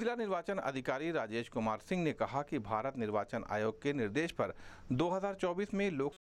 जिला निर्वाचन अधिकारी राजेश कुमार सिंह ने कहा कि भारत निर्वाचन आयोग के निर्देश पर 2024 में लोक